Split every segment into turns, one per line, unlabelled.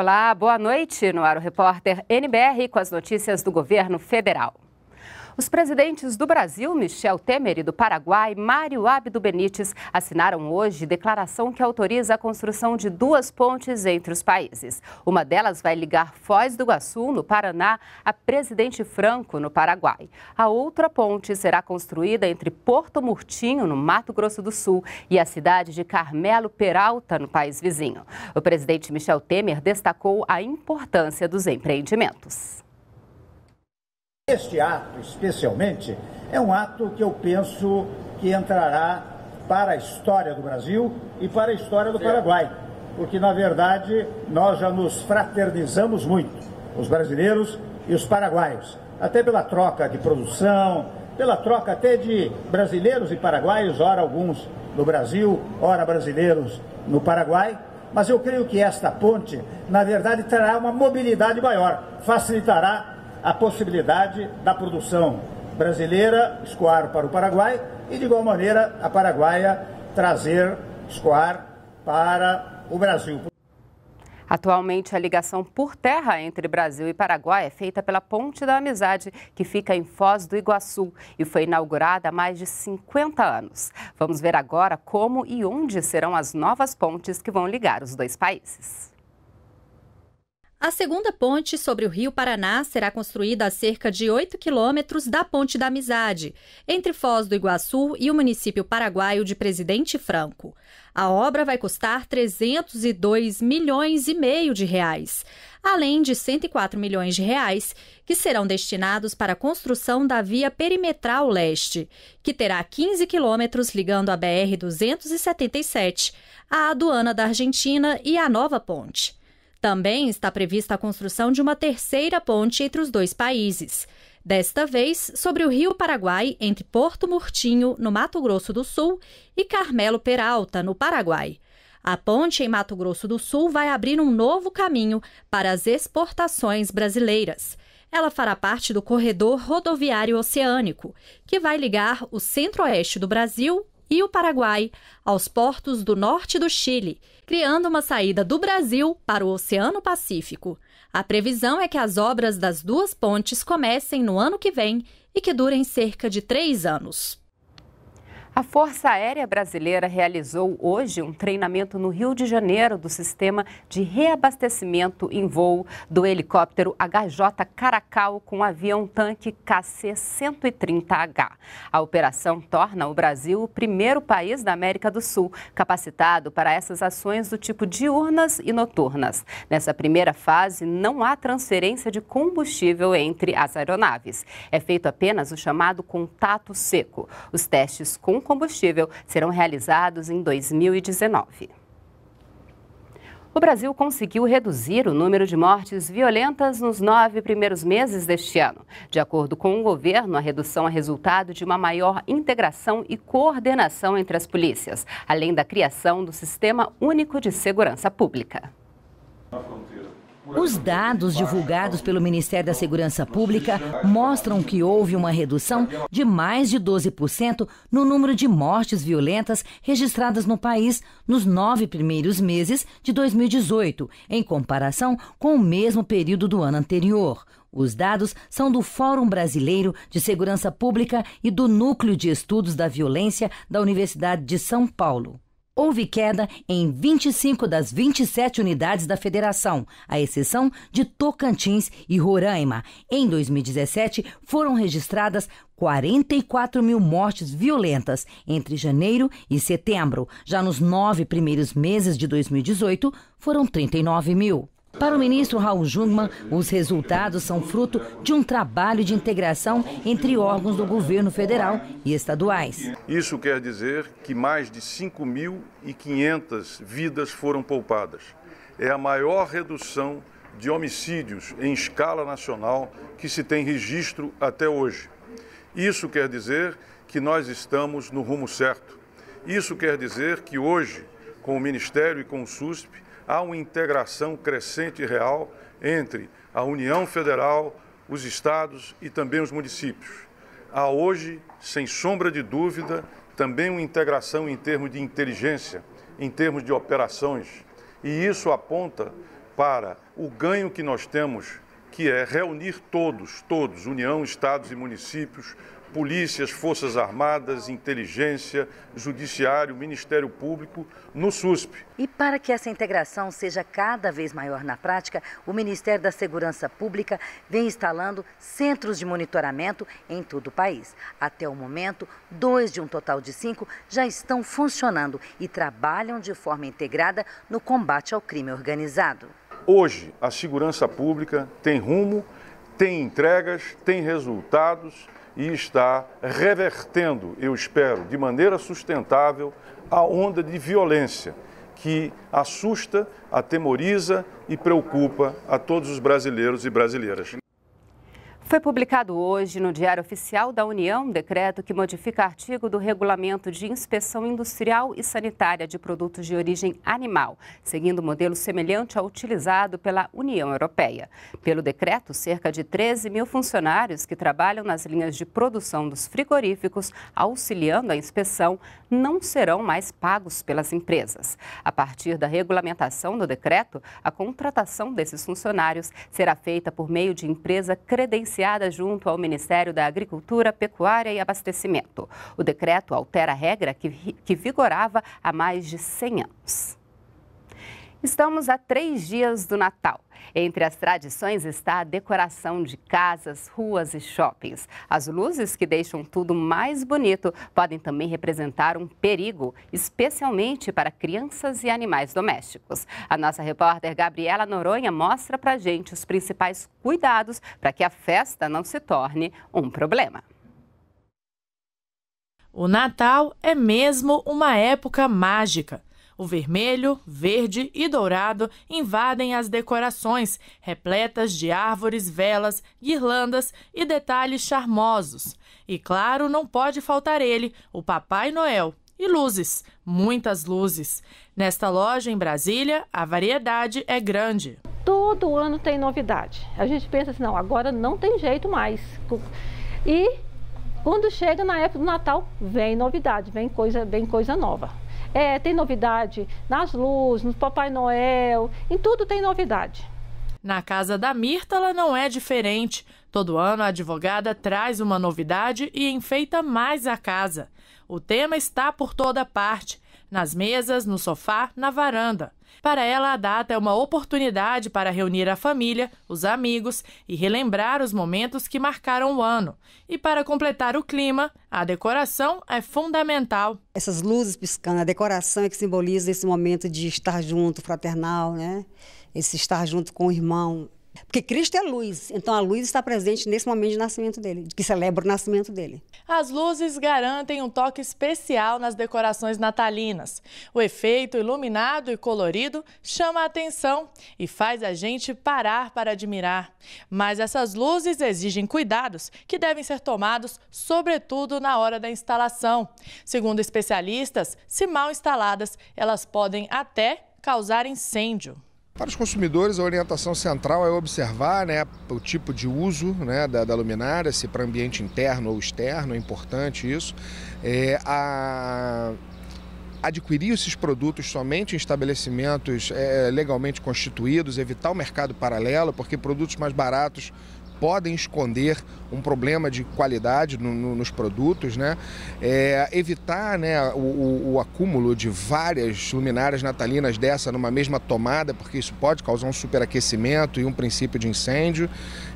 Olá, boa noite. No Aro Repórter NBR com as notícias do governo federal. Os presidentes do Brasil, Michel Temer, e do Paraguai, Mário Abdo Benítez, assinaram hoje declaração que autoriza a construção de duas pontes entre os países. Uma delas vai ligar Foz do Iguaçu, no Paraná, a Presidente Franco, no Paraguai. A outra ponte será construída entre Porto Murtinho, no Mato Grosso do Sul, e a cidade de Carmelo Peralta, no país vizinho. O presidente Michel Temer destacou a importância dos empreendimentos.
Este ato, especialmente, é um ato que eu penso que entrará para a história do Brasil e para a história do Paraguai, porque, na verdade, nós já nos fraternizamos muito, os brasileiros e os paraguaios, até pela troca de produção, pela troca até de brasileiros e paraguaios, ora alguns no Brasil, ora brasileiros no Paraguai, mas eu creio que esta ponte, na verdade, terá uma mobilidade maior, facilitará a possibilidade da produção brasileira escoar para o Paraguai e, de igual maneira, a paraguaia trazer escoar para o Brasil.
Atualmente, a ligação por terra entre Brasil e Paraguai é feita pela Ponte da Amizade, que fica em Foz do Iguaçu e foi inaugurada há mais de 50 anos. Vamos ver agora como e onde serão as novas pontes que vão ligar os dois países.
A segunda ponte sobre o Rio Paraná será construída a cerca de 8 quilômetros da Ponte da Amizade, entre Foz do Iguaçu e o município paraguaio de Presidente Franco. A obra vai custar 302 milhões e meio de reais, além de 104 milhões de reais que serão destinados para a construção da via perimetral leste, que terá 15 quilômetros ligando a BR 277 à aduana da Argentina e à nova ponte. Também está prevista a construção de uma terceira ponte entre os dois países. Desta vez, sobre o Rio Paraguai, entre Porto Murtinho, no Mato Grosso do Sul, e Carmelo Peralta, no Paraguai. A ponte em Mato Grosso do Sul vai abrir um novo caminho para as exportações brasileiras. Ela fará parte do corredor rodoviário oceânico, que vai ligar o centro-oeste do Brasil e o Paraguai aos portos do norte do Chile, criando uma saída do Brasil para o Oceano Pacífico. A previsão é que as obras das duas pontes comecem no ano que vem e que durem cerca de três anos.
A Força Aérea Brasileira realizou hoje um treinamento no Rio de Janeiro do sistema de reabastecimento em voo do helicóptero HJ Caracal com avião-tanque KC-130H. A operação torna o Brasil o primeiro país da América do Sul capacitado para essas ações do tipo diurnas e noturnas. Nessa primeira fase, não há transferência de combustível entre as aeronaves. É feito apenas o chamado contato seco. Os testes com combustível serão realizados em 2019. O Brasil conseguiu reduzir o número de mortes violentas nos nove primeiros meses deste ano. De acordo com o governo, a redução é resultado de uma maior integração e coordenação entre as polícias, além da criação do Sistema Único de Segurança Pública.
Os dados divulgados pelo Ministério da Segurança Pública mostram que houve uma redução de mais de 12% no número de mortes violentas registradas no país nos nove primeiros meses de 2018, em comparação com o mesmo período do ano anterior. Os dados são do Fórum Brasileiro de Segurança Pública e do Núcleo de Estudos da Violência da Universidade de São Paulo houve queda em 25 das 27 unidades da federação, à exceção de Tocantins e Roraima. Em 2017, foram registradas 44 mil mortes violentas entre janeiro e setembro. Já nos nove primeiros meses de 2018, foram 39 mil. Para o ministro Raul Jungmann, os resultados são fruto de um trabalho de integração entre órgãos do governo federal e estaduais.
Isso quer dizer que mais de 5.500 vidas foram poupadas. É a maior redução de homicídios em escala nacional que se tem registro até hoje. Isso quer dizer que nós estamos no rumo certo. Isso quer dizer que hoje, com o Ministério e com o SUSP, há uma integração crescente e real entre a União Federal, os estados e também os municípios. Há hoje, sem sombra de dúvida, também uma integração em termos de inteligência, em termos de operações, e isso aponta para o ganho que nós temos, que é reunir todos, todos, União, estados e municípios, polícias, forças armadas, inteligência, judiciário, Ministério Público, no SUSP.
E para que essa integração seja cada vez maior na prática, o Ministério da Segurança Pública vem instalando centros de monitoramento em todo o país. Até o momento, dois de um total de cinco já estão funcionando e trabalham de forma integrada no combate ao crime organizado.
Hoje, a segurança pública tem rumo tem entregas, tem resultados e está revertendo, eu espero, de maneira sustentável, a onda de violência que assusta, atemoriza e preocupa a todos os brasileiros e brasileiras.
Foi publicado hoje no Diário Oficial da União um decreto que modifica artigo do Regulamento de Inspeção Industrial e Sanitária de Produtos de Origem Animal, seguindo um modelo semelhante ao utilizado pela União Europeia. Pelo decreto, cerca de 13 mil funcionários que trabalham nas linhas de produção dos frigoríficos, auxiliando a inspeção, não serão mais pagos pelas empresas. A partir da regulamentação do decreto, a contratação desses funcionários será feita por meio de empresa credenciada negociada junto ao Ministério da Agricultura, Pecuária e Abastecimento. O decreto altera a regra que, que vigorava há mais de 100 anos. Estamos a três dias do Natal. Entre as tradições está a decoração de casas, ruas e shoppings. As luzes que deixam tudo mais bonito podem também representar um perigo, especialmente para crianças e animais domésticos. A nossa repórter Gabriela Noronha mostra pra gente os principais cuidados para que a festa não se torne um problema. O Natal
é mesmo uma época mágica. O vermelho, verde e dourado invadem as decorações, repletas de árvores, velas, guirlandas e detalhes charmosos. E claro, não pode faltar ele, o Papai Noel. E luzes, muitas luzes. Nesta loja em Brasília, a variedade
é grande. Todo ano tem novidade. A gente pensa assim, não, agora não tem jeito mais. E quando chega na época do Natal, vem novidade, vem coisa, vem coisa nova. É, tem novidade nas luzes, no Papai Noel, em tudo tem novidade.
Na casa da Mirta, ela não é diferente. Todo ano, a advogada traz uma novidade e enfeita mais a casa. O tema está por toda parte: nas mesas, no sofá, na varanda. Para ela, a data é uma oportunidade para reunir a família, os amigos e relembrar os momentos que marcaram o ano. E para completar o clima, a decoração é fundamental.
Essas luzes piscando, a decoração é que simboliza esse momento de estar junto, fraternal, né? Esse estar junto com o irmão, porque Cristo é luz, então a luz está presente nesse momento de nascimento dele, que celebra o nascimento dele.
As luzes garantem um toque especial nas decorações natalinas. O efeito iluminado e colorido chama a atenção e faz a gente parar para admirar. Mas essas luzes exigem cuidados que devem ser tomados, sobretudo na hora da instalação. Segundo especialistas, se mal instaladas, elas podem até causar incêndio.
Para os consumidores, a orientação central é observar né, o tipo de uso né, da, da, luminária, se para ambiente interno ou externo, é importante isso. É, a adquirir esses produtos somente em estabelecimentos é, legalmente constituídos, evitar o mercado paralelo, porque produtos mais baratos podem esconder um problema de qualidade no, no, nos produtos, né? É, evitar né, o, o, o, acúmulo de várias luminárias natalinas dessa numa mesma tomada, porque isso pode causar um superaquecimento e um princípio de incêndio.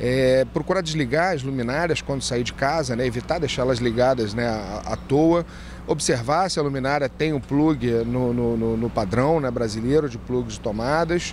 É, procurar desligar as luminárias quando sair de casa, né? evitar deixá-las ligadas né, à, à toa observar se a luminária tem um plug no, no, no, no padrão né, brasileiro de plugs e tomadas.